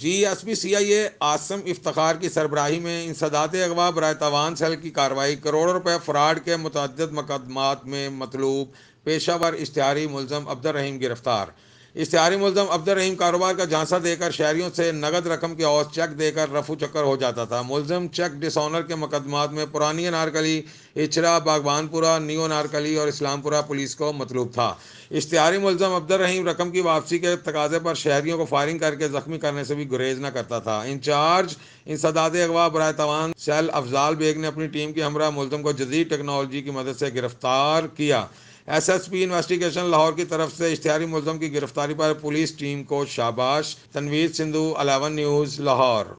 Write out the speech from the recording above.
ji S P C I A Asim इफ्तार की सरबराही में इंसदात अगवा बरए तवान सेल की कार्रवाई करोड़ों रुपये फ्राड के मतदद मकदमात में मतलूब पेशावर वर इश्तहारी मुलम अब्दुलरहीम गिरफ्तार इश्तारी मुलम रहीम कारोबार का झांसा देकर शहरीों से नगद रकम के औस चेक देकर रफू चक्कर हो जाता था मुलम चेक डिसऑनर के मुकदमात में पुरानी नारकली इचरा बागवानपुरा न्यू नारकली और इस्लामपुरा पुलिस को मतलूब था इश्तारी मुलम रहीम रकम की वापसी के तकाजे पर शहरीों को फायरिंग करके जख्मी करने से भी गुरेज न करता था इंचार्ज इंसदाद अगवा बरए तवान सेल अफजाल बेग ने अपनी टीम के हमरा मुलम को जदीद टेक्नोलॉजी की मदद से गिरफ्तार किया S S P investigation Lahore की तरफ से इश्तिहारी मुलम की गिरफ्तारी पर पुलिस टीम को शाबाश तनवीर सिंधु अलेवन न्यूज लाहौर